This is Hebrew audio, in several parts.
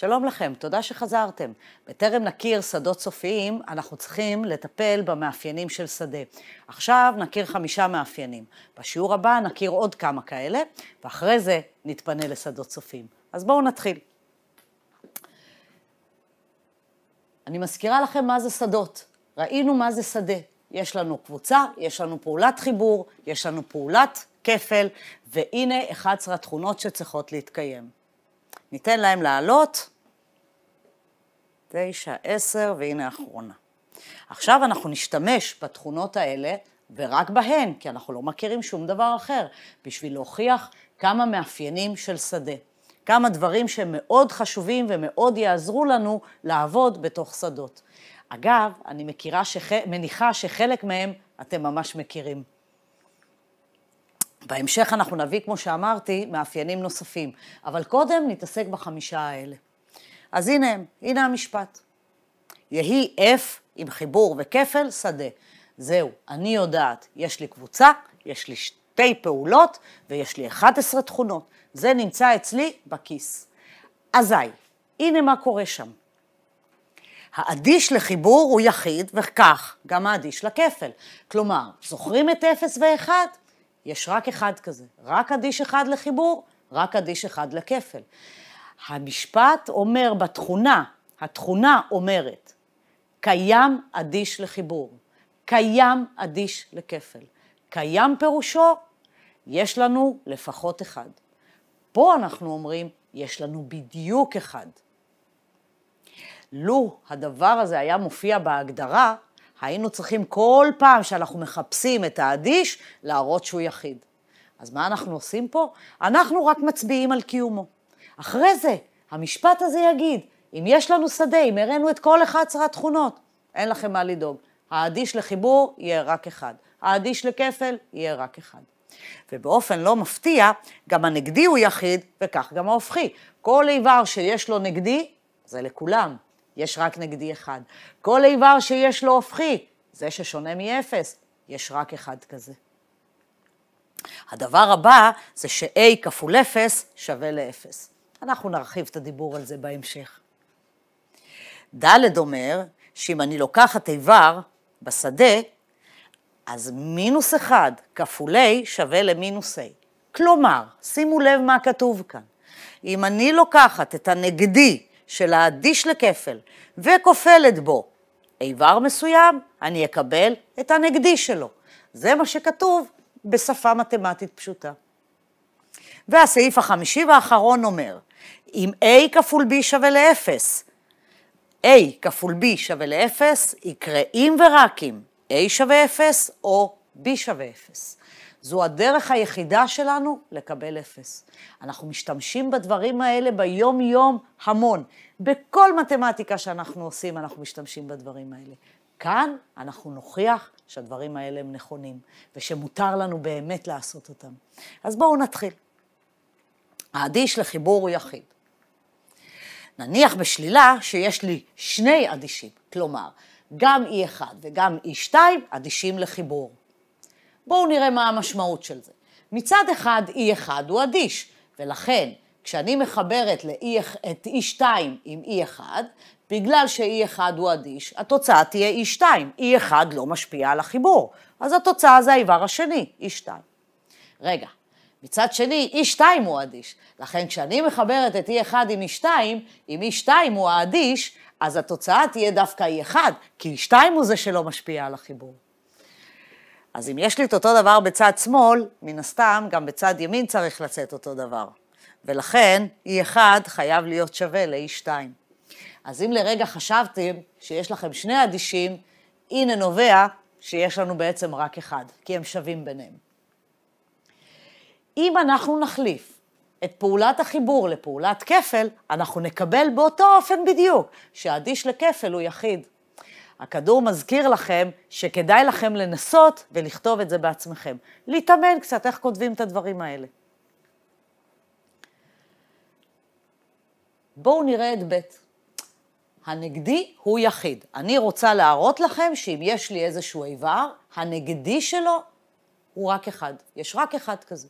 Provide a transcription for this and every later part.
שלום לכם, תודה שחזרתם. בטרם נכיר שדות סופיים, אנחנו צריכים לטפל במאפיינים של שדה. עכשיו נכיר חמישה מאפיינים. בשיעור הבא נכיר עוד כמה כאלה, ואחרי זה נתפנה לשדות סופיים. אז בואו נתחיל. אני מזכירה לכם מה זה שדות. ראינו מה זה שדה. יש לנו קבוצה, יש לנו פעולת חיבור, יש לנו פעולת כפל, והנה 11 התכונות שצריכות להתקיים. ניתן להם לעלות, תשע, עשר, והנה האחרונה. עכשיו אנחנו נשתמש בתכונות האלה ורק בהן, כי אנחנו לא מכירים שום דבר אחר, בשביל להוכיח כמה מאפיינים של שדה. כמה דברים שהם מאוד חשובים ומאוד יעזרו לנו לעבוד בתוך שדות. אגב, אני מכירה שח... מניחה שחלק מהם אתם ממש מכירים. בהמשך אנחנו נביא, כמו שאמרתי, מאפיינים נוספים, אבל קודם נתעסק בחמישה האלה. אז הנה הם, הנה המשפט. יהי F עם חיבור וכפל שדה. זהו, אני יודעת, יש לי קבוצה, יש לי שתי פעולות ויש לי 11 תכונות. זה נמצא אצלי בכיס. אזי, הנה מה קורה שם. האדיש לחיבור הוא יחיד, וכך גם האדיש לכפל. כלומר, זוכרים את 0 ו-1? יש רק אחד כזה. רק אדיש אחד לחיבור, רק אדיש אחד לכפל. המשפט אומר בתכונה, התכונה אומרת, קיים אדיש לחיבור, קיים אדיש לכפל. קיים פירושו, יש לנו לפחות אחד. פה אנחנו אומרים, יש לנו בדיוק אחד. לו הדבר הזה היה מופיע בהגדרה, היינו צריכים כל פעם שאנחנו מחפשים את האדיש, להראות שהוא יחיד. אז מה אנחנו עושים פה? אנחנו רק מצביעים על קיומו. אחרי זה, המשפט הזה יגיד, אם יש לנו שדה, אם הראינו את כל 11 התכונות, אין לכם מה לדאוג. האדיש לחיבור יהיה רק אחד. האדיש לכפל יהיה רק אחד. ובאופן לא מפתיע, גם הנגדי הוא יחיד, וכך גם ההופכי. כל איבר שיש לו נגדי, זה לכולם. יש רק נגדי אחד. כל איבר שיש לו הופכי, זה ששונה מאפס, יש רק אחד כזה. הדבר הבא זה ש-A כפול 0 שווה ל-0. אנחנו נרחיב את הדיבור על זה בהמשך. ד' אומר שאם אני לוקחת איבר בשדה, אז מינוס אחד כפול A שווה למינוס A. כלומר, שימו לב מה כתוב כאן. אם אני לוקחת את הנגדי של האדיש לכפל וכופלת בו איבר מסוים, אני אקבל את הנגדי שלו. זה מה שכתוב בשפה מתמטית פשוטה. והסעיף החמישי והאחרון אומר, אם A כפול B שווה ל-0, A כפול B שווה ל-0, יקרה אם ורק אם A שווה 0 או B שווה 0. זו הדרך היחידה שלנו לקבל 0. אנחנו משתמשים בדברים האלה ביום-יום המון. בכל מתמטיקה שאנחנו עושים, אנחנו משתמשים בדברים האלה. כאן אנחנו נוכיח שהדברים האלה הם נכונים, ושמותר לנו באמת לעשות אותם. אז בואו נתחיל. האדיש לחיבור הוא יחיד. נניח בשלילה שיש לי שני אדישים, כלומר, גם E1 וגם E2 אדישים לחיבור. בואו נראה מה המשמעות של זה. מצד אחד, E1 הוא אדיש, ולכן כשאני מחברת את E2 עם E1, בגלל ש-E1 הוא אדיש, התוצאה תהיה E2. E1 לא משפיע על החיבור, אז התוצאה זה האיבר השני, E2. רגע, מצד שני, E2 הוא אדיש. לכן כשאני מחברת את E1 עם E2, אם E2 הוא האדיש, אז התוצאה תהיה דווקא E1, כי E2 הוא זה שלא משפיע על החיבור. אז אם יש לי את אותו דבר בצד שמאל, מן הסתם גם בצד ימין צריך לצאת אותו דבר. ולכן E1 חייב להיות שווה ל-E2. אז אם לרגע חשבתם שיש לכם שני אדישים, הנה נובע שיש לנו בעצם רק אחד, כי הם שווים ביניהם. אם אנחנו נחליף את פעולת החיבור לפעולת כפל, אנחנו נקבל באותו אופן בדיוק שהדיש לכפל הוא יחיד. הכדור מזכיר לכם שכדאי לכם לנסות ולכתוב את זה בעצמכם. להתאמן קצת איך כותבים את הדברים האלה. בואו נראה את ב'. הנגדי הוא יחיד. אני רוצה להראות לכם שאם יש לי איזשהו איבר, הנגדי שלו הוא רק אחד. יש רק אחד כזה.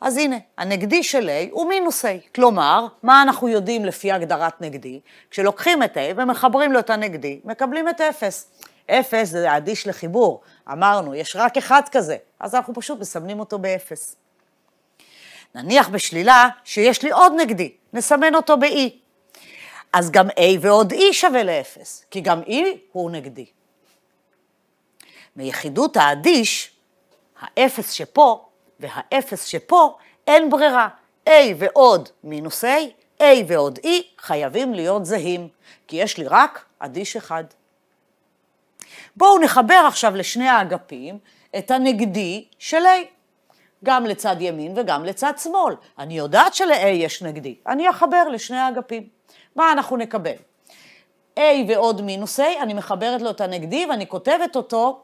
אז הנה, הנגדי של A הוא מינוס A. כלומר, מה אנחנו יודעים לפי הגדרת נגדי? כשלוקחים את A ומחברים לו את הנגדי, מקבלים את 0. 0 זה אדיש לחיבור, אמרנו, יש רק אחד כזה, אז אנחנו פשוט מסמנים אותו ב-0. נניח בשלילה שיש לי עוד נגדי, נסמן אותו ב-E. אז גם A ועוד E שווה ל-0, כי גם E הוא נגדי. מיחידות האדיש, האפס שפה, והאפס שפה, אין ברירה. A ועוד מינוס A, A ועוד E חייבים להיות זהים, כי יש לי רק אדיש אחד. בואו נחבר עכשיו לשני האגפים את הנגדי של A, גם לצד ימין וגם לצד שמאל. אני יודעת של-A יש נגדי, אני אחבר לשני האגפים. מה אנחנו נקבל? A ועוד מינוס A, אני מחברת לו את הנגדי ואני כותבת אותו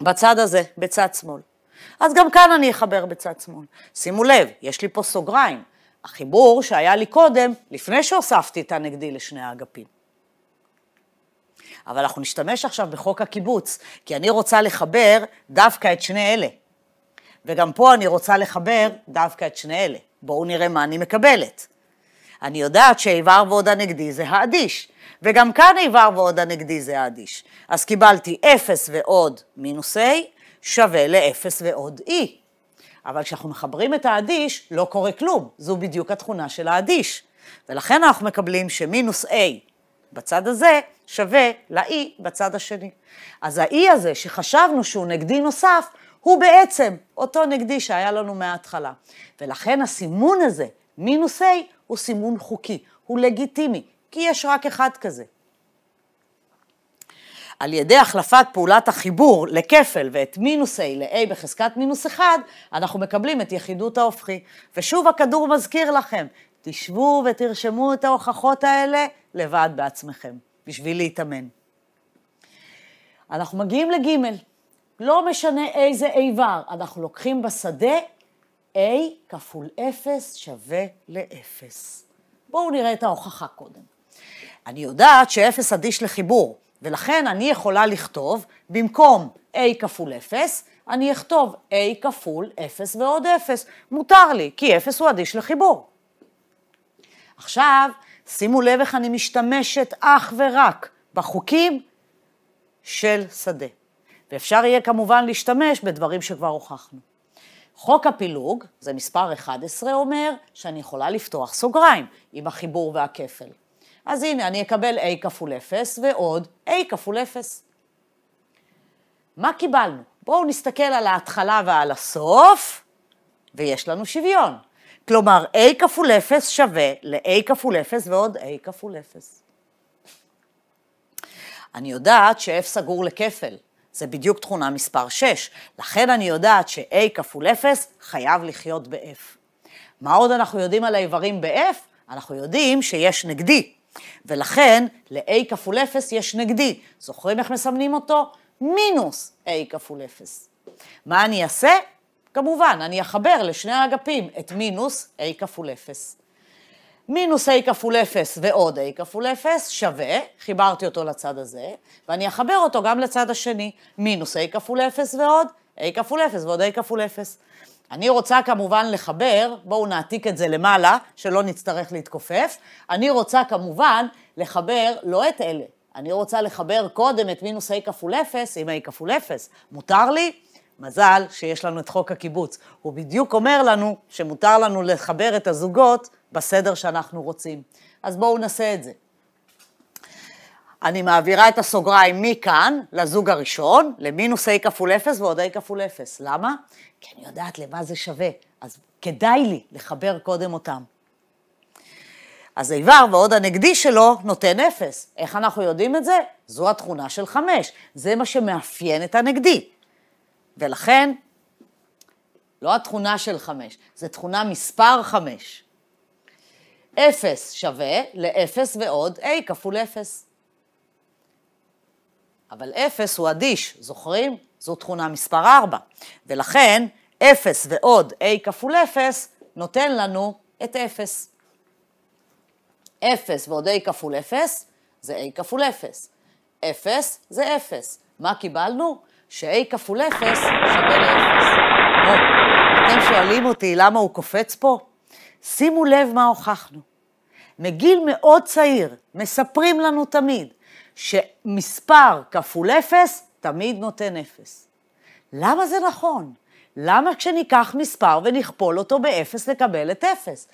בצד הזה, בצד שמאל. אז גם כאן אני אחבר בצד שמאל. שימו לב, יש לי פה סוגריים. החיבור שהיה לי קודם, לפני שהוספתי את הנגדי לשני האגפים. אבל אנחנו נשתמש עכשיו בחוק הקיבוץ, כי אני רוצה לחבר דווקא את שני אלה. וגם פה אני רוצה לחבר דווקא את שני אלה. בואו נראה מה אני מקבלת. אני יודעת שאיבר ועוד הנגדי זה האדיש, וגם כאן איבר ועוד הנגדי זה האדיש. אז קיבלתי 0 ועוד מינוס A, שווה ל-0 ועוד E. אבל כשאנחנו מחברים את האדיש, לא קורה כלום. זו בדיוק התכונה של האדיש. ולכן אנחנו מקבלים שמינוס A בצד הזה שווה ל-E בצד השני. אז ה-E הזה, שחשבנו שהוא נגדי נוסף, הוא בעצם אותו נגדי שהיה לנו מההתחלה. ולכן הסימון הזה, מינוס A, הוא סימון חוקי, הוא לגיטימי, כי יש רק אחד כזה. על ידי החלפת פעולת החיבור לכפל ואת מינוס A ל-A בחזקת מינוס 1, אנחנו מקבלים את יחידות ההופכי. ושוב הכדור מזכיר לכם, תשבו ותרשמו את ההוכחות האלה לבד בעצמכם, בשביל להתאמן. אנחנו מגיעים לג' לא משנה איזה איבר, אנחנו לוקחים בשדה A כפול 0 שווה ל-0. בואו נראה את ההוכחה קודם. אני יודעת ש-0 אדיש לחיבור, ולכן אני יכולה לכתוב, במקום a כפול 0, אני אכתוב a כפול 0 ועוד 0. מותר לי, כי 0 הוא אדיש לחיבור. עכשיו, שימו לב איך אני משתמשת אך ורק בחוקים של שדה. ואפשר יהיה כמובן להשתמש בדברים שכבר הוכחנו. חוק הפילוג, זה מספר 11, אומר שאני יכולה לפתוח סוגריים עם החיבור והכפל. אז הנה, אני אקבל a כפול 0 ועוד a כפול 0. מה קיבלנו? בואו נסתכל על ההתחלה ועל הסוף, ויש לנו שוויון. כלומר, a כפול 0 שווה ל-a כפול 0 ועוד a כפול 0. אני יודעת ש-f סגור לכפל, זה בדיוק תכונה מספר 6, לכן אני יודעת ש-a כפול 0 חייב לחיות ב-f. מה עוד אנחנו יודעים על האיברים ב-f? אנחנו יודעים שיש נגדי ולכן ל-a כפול 0 יש נגדי. זוכרים איך מסמנים אותו? מינוס a כפול 0. מה אני אעשה? כמובן, אני אחבר לשני האגפים את מינוס a כפול 0. מינוס a כפול 0 ועוד a כפול 0 שווה, חיברתי אותו לצד הזה, ואני אחבר אותו גם לצד השני, מינוס a כפול 0 ועוד a כפול 0 ועוד a כפול 0. אני רוצה כמובן לחבר, בואו נעתיק את זה למעלה, שלא נצטרך להתכופף. אני רוצה כמובן לחבר לא את אלה, אני רוצה לחבר קודם את מינוס a כפול 0 עם a כפול 0. מותר לי? מזל שיש לנו את חוק הקיבוץ. הוא בדיוק אומר לנו שמותר לנו לחבר את הזוגות בסדר שאנחנו רוצים. אז בואו נעשה את זה. אני מעבירה את הסוגריים מכאן לזוג הראשון, למינוס a כפול 0 ועוד a כפול 0. למה? כי אני יודעת למה זה שווה, אז כדאי לי לחבר קודם אותם. אז איבר ועוד הנגדי שלו נותן 0. איך אנחנו יודעים את זה? זו התכונה של 5. זה מה שמאפיין את הנגדי. ולכן, לא התכונה של 5, זה תכונה מספר 5. 0 שווה ל-0 ועוד a כפול 0. אבל אפס הוא אדיש, זוכרים? זו תכונה מספר 4. ולכן, אפס ועוד a כפול אפס נותן לנו את אפס. אפס ועוד a כפול אפס זה a כפול אפס. אפס זה אפס. מה קיבלנו? ש-a כפול אפס שווה לאפס. אתם שואלים אותי למה הוא קופץ פה? שימו לב מה הוכחנו. מגיל מאוד צעיר מספרים לנו תמיד שמספר כפול אפס תמיד נותן אפס. למה זה נכון? למה כשניקח מספר ונכפול אותו באפס נקבל את אפס?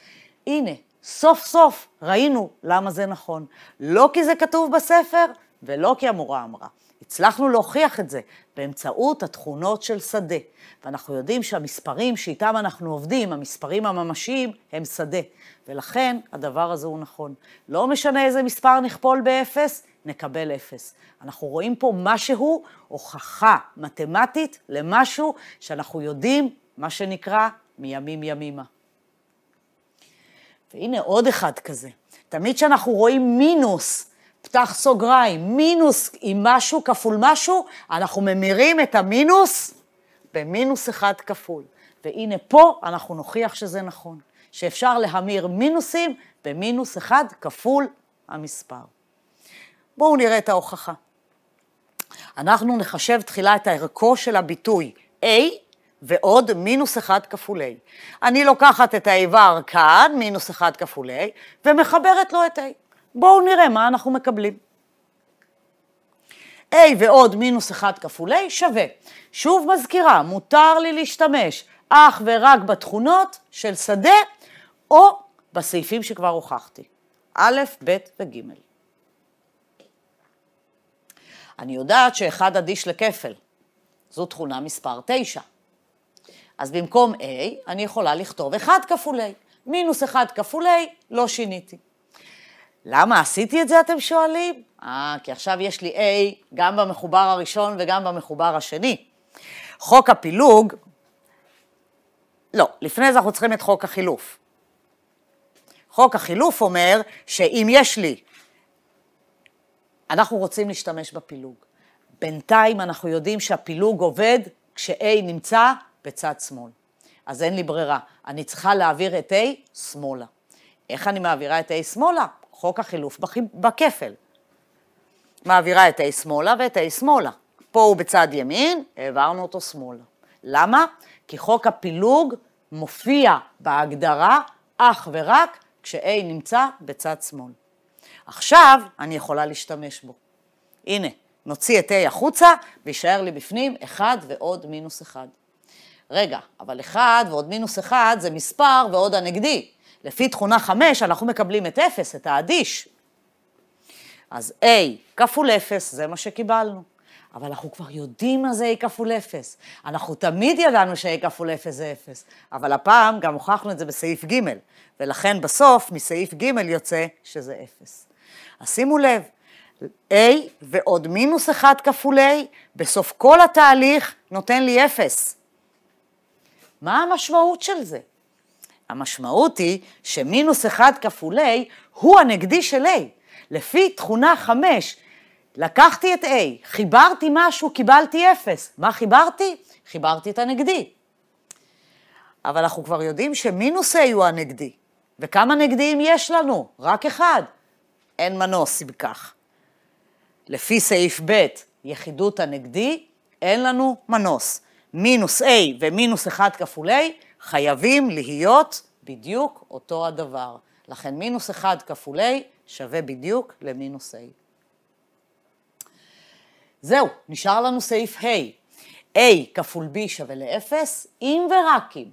הנה, סוף סוף ראינו למה זה נכון. לא כי זה כתוב בספר ולא כי המורה אמרה. הצלחנו להוכיח את זה באמצעות התכונות של שדה. ואנחנו יודעים שהמספרים שאיתם אנחנו עובדים, המספרים הממשיים, הם שדה. ולכן הדבר הזה הוא נכון. לא משנה איזה מספר נכפול באפס, נקבל אפס. אנחנו רואים פה משהו, הוכחה מתמטית למשהו שאנחנו יודעים, מה שנקרא, מימים ימימה. והנה עוד אחד כזה. תמיד כשאנחנו רואים מינוס, פתח סוגריים, מינוס עם משהו כפול משהו, אנחנו ממירים את המינוס במינוס אחד כפול. והנה פה אנחנו נוכיח שזה נכון, שאפשר להמיר מינוסים במינוס אחד כפול המספר. בואו נראה את ההוכחה. אנחנו נחשב תחילה את ערכו של הביטוי A ועוד מינוס 1 כפול A. אני לוקחת את האיבר כאן, מינוס 1 כפול A, ומחברת לו את A. בואו נראה מה אנחנו מקבלים. A ועוד מינוס 1 כפול A שווה. שוב מזכירה, מותר לי להשתמש אך ורק בתכונות של שדה או בסעיפים שכבר הוכחתי, א', ב' וג'. אני יודעת שאחד אדיש לכפל. זו תכונה מספר 9. אז במקום A, אני יכולה לכתוב 1 כפול A. מינוס 1 כפול A, לא שיניתי. למה עשיתי את זה, אתם שואלים? אה, כי עכשיו יש לי A גם במחובר הראשון וגם במחובר השני. חוק הפילוג, לא, לפני זה אנחנו צריכים את חוק החילוף. חוק החילוף אומר שאם יש לי אנחנו רוצים להשתמש בפילוג. בינתיים אנחנו יודעים שהפילוג עובד כש-A נמצא בצד שמאל. אז אין לי ברירה, אני צריכה להעביר את A שמאלה. איך אני מעבירה את A שמאלה? חוק החילוף בכפל. מעבירה את A שמאלה ואת A שמאלה. פה הוא בצד ימין, העברנו אותו שמאלה. למה? כי חוק הפילוג מופיע בהגדרה אך ורק כש-A נמצא בצד שמאל. עכשיו אני יכולה להשתמש בו. הנה, נוציא את A החוצה, ויישאר לי בפנים 1 ועוד מינוס 1. רגע, אבל 1 ועוד מינוס 1 זה מספר ועוד הנגדי. לפי תכונה 5 אנחנו מקבלים את 0, את האדיש. אז A כפול 0 זה מה שקיבלנו. אבל אנחנו כבר יודעים מה זה A כפול 0. אנחנו תמיד ידענו ש-A כפול 0 זה 0, אבל הפעם גם הוכחנו את זה בסעיף ג', ולכן בסוף מסעיף ג' יוצא שזה 0. אז שימו לב, A ועוד מינוס 1 כפול A, בסוף כל התהליך נותן לי 0. מה המשמעות של זה? המשמעות היא שמינוס 1 כפול A הוא הנגדי של A. לפי תכונה 5, לקחתי את A, חיברתי משהו, קיבלתי 0. מה חיברתי? חיברתי את הנגדי. אבל אנחנו כבר יודעים שמינוס A הוא הנגדי. וכמה נגדיים יש לנו? רק אחד. אין מנוס אם כך. לפי סעיף ב', יחידות הנגדי, אין לנו מנוס. מינוס A ומינוס 1 כפול A חייבים להיות בדיוק אותו הדבר. לכן מינוס 1 כפול A שווה בדיוק למינוס A. זהו, נשאר לנו סעיף ה'. A כפול B שווה ל-0, אם ורק אם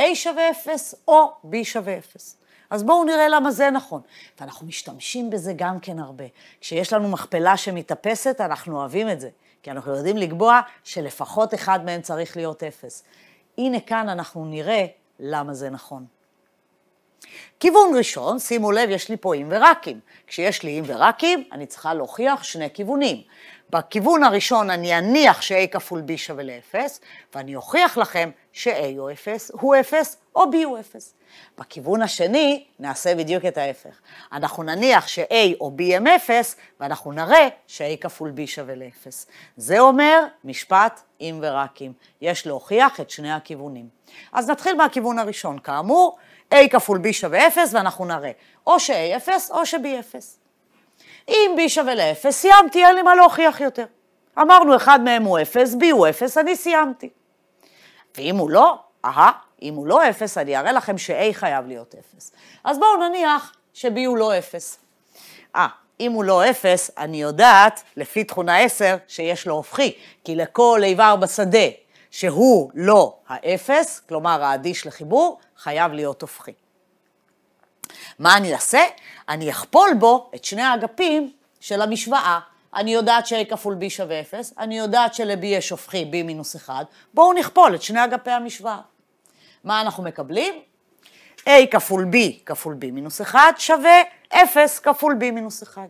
A שווה 0 או B שווה 0. אז בואו נראה למה זה נכון. ואנחנו משתמשים בזה גם כן הרבה. כשיש לנו מכפלה שמתאפסת, אנחנו אוהבים את זה, כי אנחנו יודעים לקבוע שלפחות אחד מהם צריך להיות אפס. הנה כאן אנחנו נראה למה זה נכון. כיוון ראשון, שימו לב, יש לי פה אם ורקים. כשיש לי אם ורקים, אני צריכה להוכיח שני כיוונים. בכיוון הראשון אני אניח ש-A כפול B שווה ל-0, ואני אוכיח לכם ש-A הוא 0, הוא 0 או B הוא 0. בכיוון השני נעשה בדיוק את ההפך. אנחנו נניח ש-A או B הם 0, ואנחנו נראה ש-A כפול B שווה ל-0. זה אומר משפט אם ורק אם. יש להוכיח את שני הכיוונים. אז נתחיל מהכיוון הראשון. כאמור, A כפול B שווה 0, ואנחנו נראה או ש-A 0 או ש-B 0. אם b שווה ל-0, סיימתי, אין לי מה להוכיח יותר. אמרנו, אחד מהם הוא 0, b הוא 0, אני סיימתי. ואם הוא לא, אהה, אם הוא לא 0, אני אראה לכם ש-a חייב להיות 0. אז בואו נניח ש-b הוא לא 0. אה, אם הוא לא 0, אני יודעת, לפי תכונה 10, שיש לו הופכי, כי לכל איבר בשדה שהוא לא האפס, כלומר האדיש לחיבור, חייב להיות הופכי. מה אני אעשה? אני אכפול בו את שני האגפים של המשוואה. אני יודעת ש-a כפול b שווה 0, אני יודעת של-b יש הופכי b מינוס 1, בואו נכפול את שני אגפי המשוואה. מה אנחנו מקבלים? a כפול b כפול b מינוס 1 שווה 0 כפול b מינוס 1.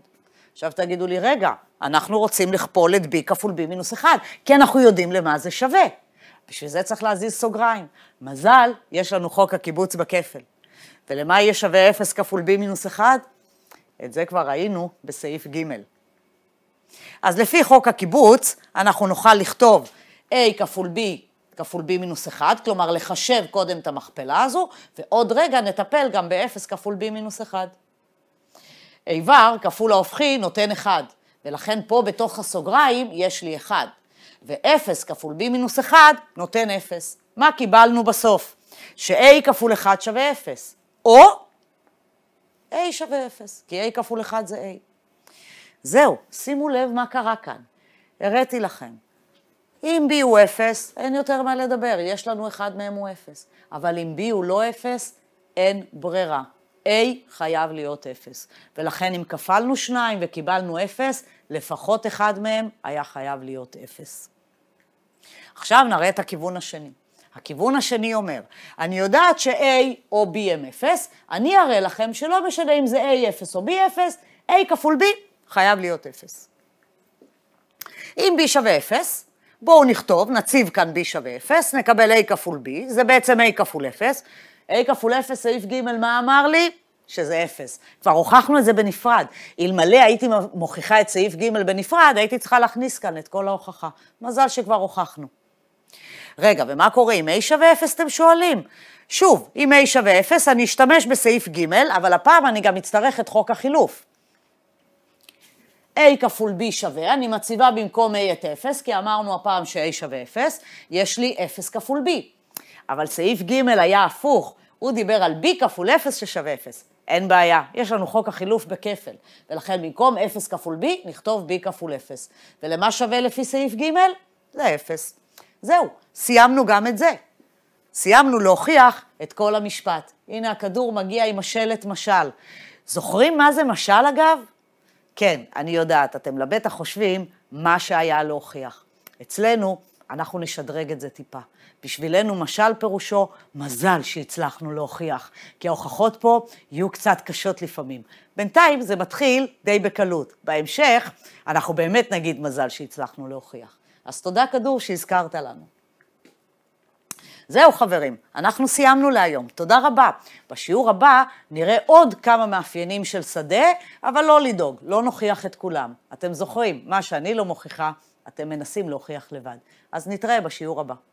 עכשיו תגידו לי, רגע, אנחנו רוצים לכפול את b כפול b מינוס 1, כי אנחנו יודעים למה זה שווה. בשביל זה צריך להזיז סוגריים. מזל, יש לנו חוק הקיבוץ בכפל. ולמה יהיה שווה 0 כפול b מינוס 1? את זה כבר ראינו בסעיף ג'. אז לפי חוק הקיבוץ, אנחנו נוכל לכתוב A כפול B כפול B מינוס 1, כלומר לחשב קודם את המכפלה הזו, ועוד רגע נטפל גם ב-0 כפול B מינוס 1. איבר כפול ההופכי נותן 1, ולכן פה בתוך הסוגריים יש לי 1, ו-0 כפול B מינוס 1 נותן 0. מה קיבלנו בסוף? ש-A כפול 1 שווה 0, או A שווה 0, כי A כפול 1 זה A. זהו, שימו לב מה קרה כאן. הראתי לכם. אם B הוא 0, אין יותר מה לדבר, יש לנו אחד מהם הוא 0. אבל אם B הוא לא 0, אין ברירה. A חייב להיות 0. ולכן אם כפלנו 2 וקיבלנו 0, לפחות אחד מהם היה חייב להיות 0. עכשיו נראה את הכיוון השני. הכיוון השני אומר, אני יודעת ש-A או B הם 0, אני אראה לכם שלא משנה אם זה A 0 או B 0, A כפול B חייב להיות 0. אם B שווה 0, בואו נכתוב, נציב כאן B שווה 0, נקבל A כפול B, זה בעצם A כפול 0. A כפול 0, סעיף ג', מה אמר לי? שזה 0. כבר הוכחנו את זה בנפרד. אלמלא הייתי מוכיחה את סעיף ג' בנפרד, הייתי צריכה להכניס כאן את כל ההוכחה. מזל שכבר הוכחנו. רגע, ומה קורה אם a שווה 0, אתם שואלים? שוב, אם a שווה 0, אני אשתמש בסעיף ג', אבל הפעם אני גם אצטרך את חוק החילוף. a כפול b שווה, אני מציבה במקום a את 0, כי אמרנו הפעם ש-a שווה 0, יש לי 0 כפול b. אבל סעיף ג' היה הפוך, הוא דיבר על b כפול 0 ששווה 0. אין בעיה, יש לנו חוק החילוף בכפל, ולכן במקום 0 כפול b, נכתוב b כפול 0. ולמה שווה לפי סעיף ג'? ל-0. זהו, סיימנו גם את זה. סיימנו להוכיח את כל המשפט. הנה הכדור מגיע עם השלט משל. זוכרים מה זה משל אגב? כן, אני יודעת, אתם לבטח חושבים מה שהיה להוכיח. אצלנו, אנחנו נשדרג את זה טיפה. בשבילנו משל פירושו, מזל שהצלחנו להוכיח, כי ההוכחות פה יהיו קצת קשות לפעמים. בינתיים זה מתחיל די בקלות. בהמשך, אנחנו באמת נגיד מזל שהצלחנו להוכיח. אז תודה כדור שהזכרת לנו. זהו חברים, אנחנו סיימנו להיום, תודה רבה. בשיעור הבא נראה עוד כמה מאפיינים של שדה, אבל לא לדאוג, לא נוכיח את כולם. אתם זוכרים, מה שאני לא מוכיחה, אתם מנסים להוכיח לבד. אז נתראה בשיעור הבא.